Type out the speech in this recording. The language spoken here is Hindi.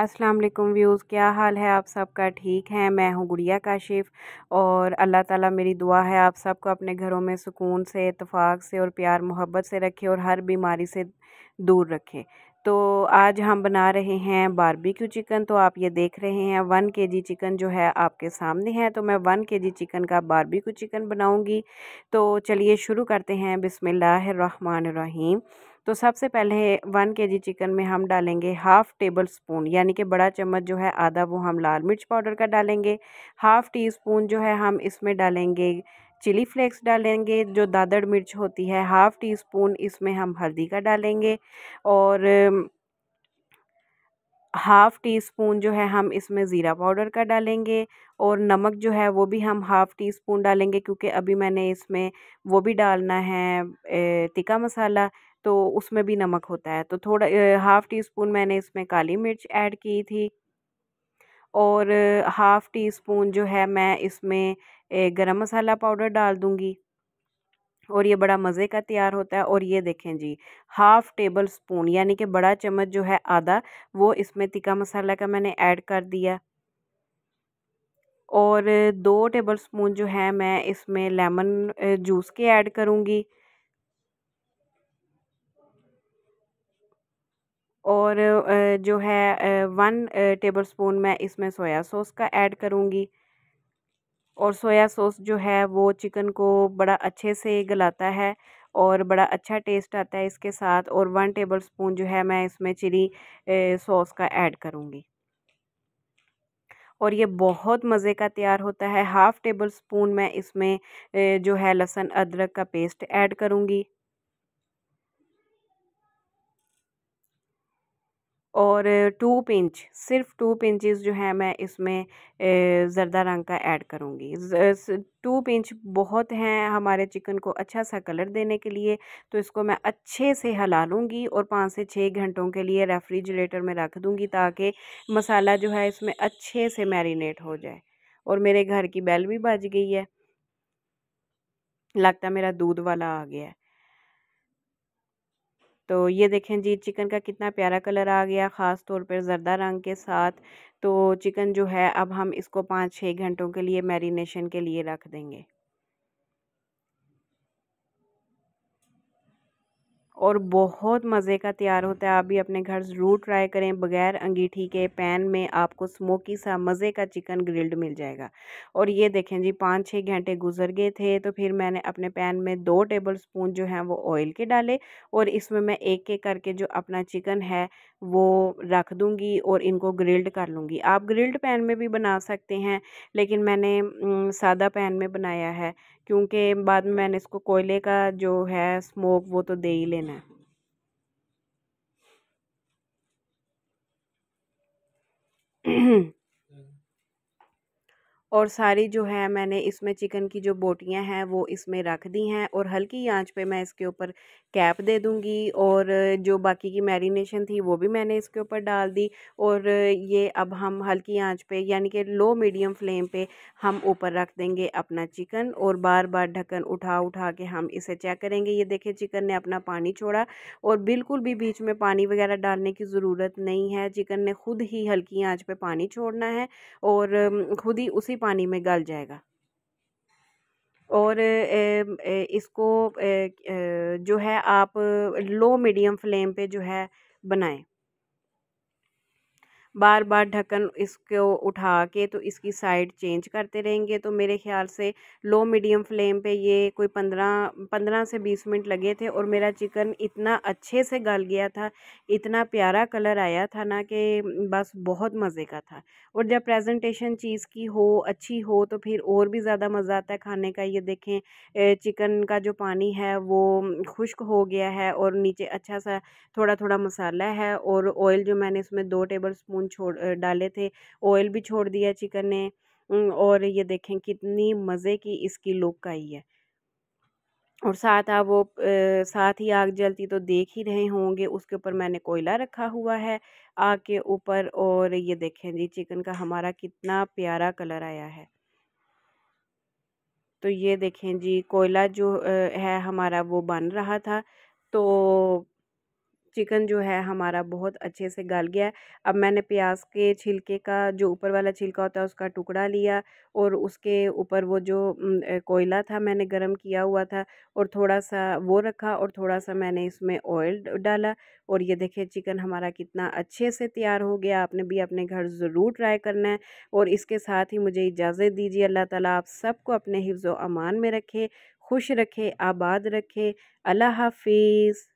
अस्सलाम वालेकुम व्यूज़ क्या हाल है आप सबका ठीक है मैं हूँ गुड़िया काशिफ और अल्लाह ताला मेरी दुआ है आप सबको अपने घरों में सुकून से इतफ़ाक़ से और प्यार मोहब्बत से रखे और हर बीमारी से दूर रखे तो आज हम बना रहे हैं बारबेक्यू चिकन तो आप ये देख रहे हैं वन के जी चिकन जो है आपके सामने है तो मैं वन के जी चिकन का बारबेक्यू चिकन बनाऊंगी तो चलिए शुरू करते हैं बिसमीम तो सबसे पहले वन के जी चिकन में हम डालेंगे हाफ़ टेबल स्पून यानी कि बड़ा चम्मच जो है आधा वो हम लाल मिर्च पाउडर का डालेंगे हाफ़ टी स्पून जो है हम इसमें डालेंगे चिली फ्लेक्स डालेंगे जो दादड़ मिर्च होती है हाफ़ टी स्पून इसमें हम हल्दी का डालेंगे और हाफ़ टी स्पून जो है हम इसमें ज़ीरा पाउडर का डालेंगे और नमक जो है वो भी हम हाफ़ टी स्पून डालेंगे क्योंकि अभी मैंने इसमें वो भी डालना है टिक्का मसाला तो उसमें भी नमक होता है तो थोड़ा हाफ़ टी स्पून मैंने इसमें काली मिर्च ऐड की थी और हाफ़ टी स्पून जो है मैं इसमें गरम मसाला पाउडर डाल दूँगी और ये बड़ा मज़े का तैयार होता है और ये देखें जी हाफ़ टेबल स्पून यानी कि बड़ा चम्मच जो है आधा वो इसमें तिका मसाला का मैंने ऐड कर दिया और दो टेबल स्पून जो है मैं इसमें लेमन जूस के ऐड करूँगी और जो है वन टेबल स्पून मैं इसमें सोया सॉस का ऐड करूँगी और सोया सॉस जो है वो चिकन को बड़ा अच्छे से गलाता है और बड़ा अच्छा टेस्ट आता है इसके साथ और वन टेबल स्पून जो है मैं इसमें चिली सॉस का ऐड करूँगी और ये बहुत मज़े का तैयार होता है हाफ़ टेबल स्पून मैं इसमें जो है लहसुन अदरक का पेस्ट ऐड करूँगी और टू पिंच सिर्फ टू पिंचज़ जो है मैं इसमें ज़रदा रंग का ऐड करूँगी टू पिंच बहुत हैं हमारे चिकन को अच्छा सा कलर देने के लिए तो इसको मैं अच्छे से हला लूँगी और पाँच से छः घंटों के लिए रेफ्रिजरेटर में रख दूँगी ताकि मसाला जो है इसमें अच्छे से मैरिनेट हो जाए और मेरे घर की बैल भी बज गई है लगता मेरा दूध वाला आ गया है तो ये देखें जी चिकन का कितना प्यारा कलर आ गया ख़ास तौर पर ज़रदा रंग के साथ तो चिकन जो है अब हम इसको पाँच छः घंटों के लिए मैरिनेशन के लिए रख देंगे और बहुत मज़े का तैयार होता है आप भी अपने घर ज़रूर ट्राई करें बगैर अंगीठी के पैन में आपको स्मोकी सा मज़े का चिकन ग्रिल्ड मिल जाएगा और ये देखें जी पाँच छः घंटे गुजर गए थे तो फिर मैंने अपने पैन में दो टेबल स्पून जो हैं वो ऑयल के डाले और इसमें मैं एक एक करके जो अपना चिकन है वो रख दूँगी और इनको ग्रिल्ड कर लूँगी आप ग्रिल्ड पैन में भी बना सकते हैं लेकिन मैंने सादा पैन में बनाया है क्योंकि बाद में मैंने इसको कोयले का जो है स्मोक वो तो दे ही लेना है और सारी जो है मैंने इसमें चिकन की जो बोटियां हैं वो इसमें रख दी हैं और हल्की आंच पे मैं इसके ऊपर कैप दे दूंगी और जो बाकी की मैरिनेशन थी वो भी मैंने इसके ऊपर डाल दी और ये अब हम हल्की आंच पे यानी कि लो मीडियम फ्लेम पे हम ऊपर रख देंगे अपना चिकन और बार बार ढक्कन उठा उठा के हम इसे चेक करेंगे ये देखें चिकन ने अपना पानी छोड़ा और बिल्कुल भी बीच में पानी वगैरह डालने की ज़रूरत नहीं है चिकन ने खुद ही हल्की आँच पर पानी छोड़ना है और खुद ही उसी पानी में गल जाएगा और इसको जो है आप लो मीडियम फ्लेम पे जो है बनाएं बार बार ढक्कन इसको उठा के तो इसकी साइड चेंज करते रहेंगे तो मेरे ख्याल से लो मीडियम फ्लेम पे ये कोई पंद्रह पंद्रह से बीस मिनट लगे थे और मेरा चिकन इतना अच्छे से गल गया था इतना प्यारा कलर आया था ना कि बस बहुत मज़े का था और जब प्रेजेंटेशन चीज़ की हो अच्छी हो तो फिर और भी ज़्यादा मज़ा आता है खाने का ये देखें चिकन का जो पानी है वो खुश्क हो गया है और नीचे अच्छा सा थोड़ा थोड़ा मसाला है और ऑयल जो मैंने इसमें दो टेबल स्पून साबुन छोड़ डाले थे ऑयल भी छोड़ दिया चिकन ने और ये देखें कितनी मज़े की इसकी लुक आई है और साथ आप वो साथ ही आग जलती तो देख ही रहे होंगे उसके ऊपर मैंने कोयला रखा हुआ है आग के ऊपर और ये देखें जी चिकन का हमारा कितना प्यारा कलर आया है तो ये देखें जी कोयला जो है हमारा वो बन रहा था तो चिकन जो है हमारा बहुत अच्छे से गल गया है अब मैंने प्याज के छिलके का जो ऊपर वाला छिलका होता है उसका टुकड़ा लिया और उसके ऊपर वो जो कोयला था मैंने गर्म किया हुआ था और थोड़ा सा वो रखा और थोड़ा सा मैंने इसमें ऑयल डाला और ये देखिए चिकन हमारा कितना अच्छे से तैयार हो गया आपने भी अपने घर ज़रूर ट्राई करना है और इसके साथ ही मुझे इजाज़त दीजिए अल्लाह ताला आप सबको अपने हिफ्ज़ अमान में रखे खुश रखे आबाद रखे अल्लाह हाफिज़